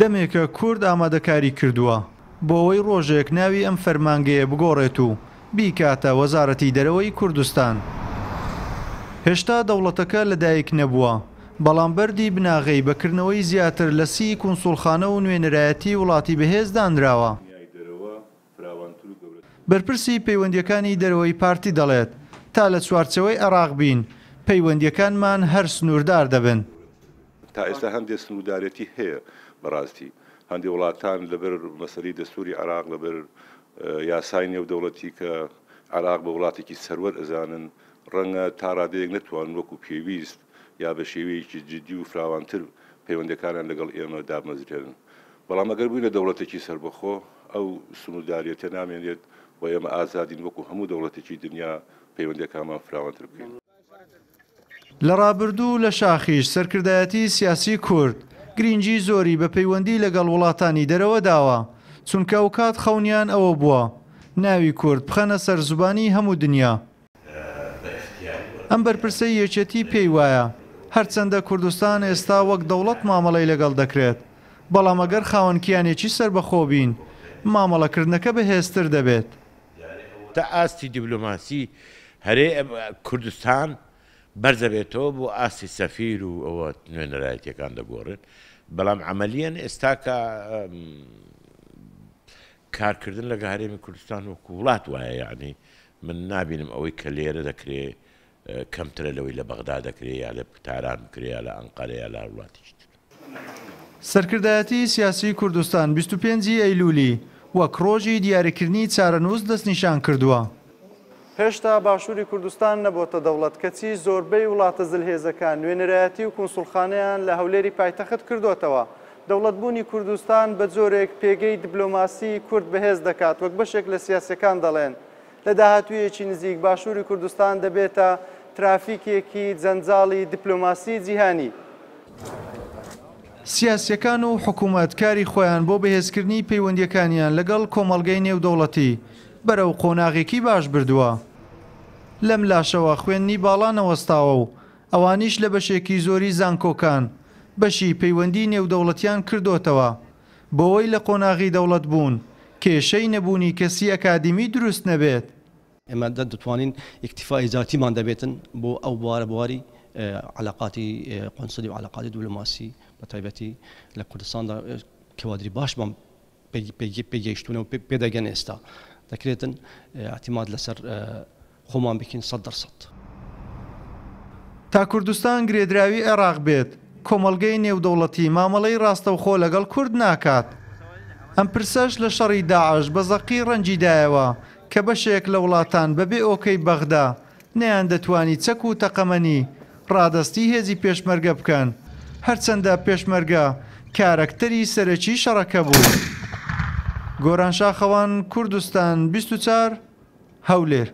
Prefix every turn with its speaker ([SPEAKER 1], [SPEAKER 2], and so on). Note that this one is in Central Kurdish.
[SPEAKER 1] دەمێکە کورد ئامادەکاری کردووە بۆەوەی ڕۆژێک ناوی ئەم فەرمانگەیە بگۆڕێت و بیکاتە وەزارەتی دەرەوەی کوردستان. هێشتا دەوڵەتەکە لەدایک نەبووە، بەڵام بەری بناغی بەکردنەوەی زیاتر لە سی کنسولخانە و نوێنەرایەتی وڵاتی بەهێزدانراوە. بەرپرسی پەیوەندیەکانی دەرەوەی پارتی دەڵێت تا لە چوارچەوەی عراق بین، پەیوەندیەکانمان هەر سنووردار دەبن.
[SPEAKER 2] تا ئێستا هەندێک سنوودارەتی هەیە بەڕاستی هەندێک وڵاتان لەبەر مەسەری دەستوری عراق لەبەر یاسای نێو دەوڵەتی کە عراق بە وڵاتێکی سەروەر ئەزانن ڕەنگە تاڕادەیەک نتوان وەکو پێویست یا بە شێوەیەکی جدی و فراوانتر پەیوەندەکانان لەگەڵ ئێمە دامەزرێنن بەڵام ئەگەر بووینە دەوڵەتێکی سربەخۆ ئەو سنووداریەتە نامێنێت و ئێمە ئازادین وەکو هەموو دەوڵەتێکی دنیا پەیوەندەکانمان فراوانتر بکەین.
[SPEAKER 1] لە ڕابردوو لە شاخیش سەرکردایەتی سیاسی کورد گرنگجی زۆری بە پەیوەندی لەگەڵ وڵاتانی دەرەوە داوە چونکە و کات خەونیان ئەوە بووە ناوی کورد بخەنە سەر زوبانی هەموو دنیا ئەم بەرپرسە یەکێتی پێی وایە هەرچەندە کوردستان ئێستا وەک دەوڵەت مامەڵی لەگەڵ دەکرێت بەڵام ئەگەر خاونکیانێکی سربەخۆبین مامەڵەکردنەکە بەهێزتر دەبێت
[SPEAKER 3] تا ئاستی دیبلوماسی هەرێ کوردستان بەردەبێتەوە بۆ ئاسی سەفیر و ئەوە نوێنەرایەتەکان دەگۆڕن بەڵام عملیان ئێستاکە کارکردن لەگە هەرێمی کوردستان وەکو وڵات وایە یعنی من نابینم ئەوەی کە لێرە دەکرێ کەمترە لەوەی لە بەغدا دەکرێ یا لە تاران بکرێ لە ئەنقەرەیە لە
[SPEAKER 1] وڵاتیشت سەرکردایەتی سیاسی کوردستان 25 ئەیلولی وەک ڕۆژی دیارەکردنی چارەنووس دەستنیشان کردووە. هێشتا باشووری کوردستان نەبۆتە دەوڵەت کەچی زۆربەی وڵاتە زلهێزەکان نوێنەرایەتی و کنسولخانیان لە هەولێری پایتەخت کردوتەوە. دەوڵەتبوونی کوردستان بە جۆرێک پێگەی دیبلۆماسی کورد بەهێز دەکات وەک بەشێک لە سیاسەکان دەڵێن. لە داهاتوویەکی نزیک باشووری کوردستان دەبێتە ترافیکێکی جەنجاڵی دیپلۆماسی جیهانی. سیاسەکان و حکوومەتکاری خۆیان بۆ بەهێزکردنی پەیوەندیەکانیان لەگەڵ کۆمەلگەی نێودەوڵەتی بەرەو قۆناغێکی باش بردووە. لەم لاشەوە خوێندنی باڵانەوەستاوە و ئەوانیش لە بەشێکی زۆری زانکۆکان بەشی پەیوەندی نێودەوڵەتیان کردوتەوە بۆەوەی لە قۆناغی دەوڵەت بوون کێشەی نەبوونی کەسی ئەکادمی دروست نەبێت ئێمە دەتوانین ئیکتیفای زیاتیمان دەبێتن بۆ ئەو بوارە بواری علاقاتی قۆنسلی و علاقاتی دوولماسی بە تایبەتی لە کوردستاندا کەوادری باشمان پێگەیشتونە و پێدەگەن ئێستا دەکرێتن احتیماد لەسەر خۆمان بکەین سە دەرسەد. تا کوردستان گرێدراوی عێراق بێت کۆمەلگەی نێودەوڵەتی مامەڵەی ڕاستەوخۆ لەگەڵ کورد ناکات. ئەم پرسەش لە شەڕی داعش بە زەقی ڕەنجیدایەوە کە بەشێک لە وڵاتان بەبێ ئۆکەی بەغدا نەیان دەتوانی چەک و تەقەمەنی ڕادستی هێزی پێشمەرگە بکەن هەرچەندە پێشمەرگە کارکتەری سەرەکی شەڕەکە بوو. گۆران شاخەوان کوردستان 24 هەولێر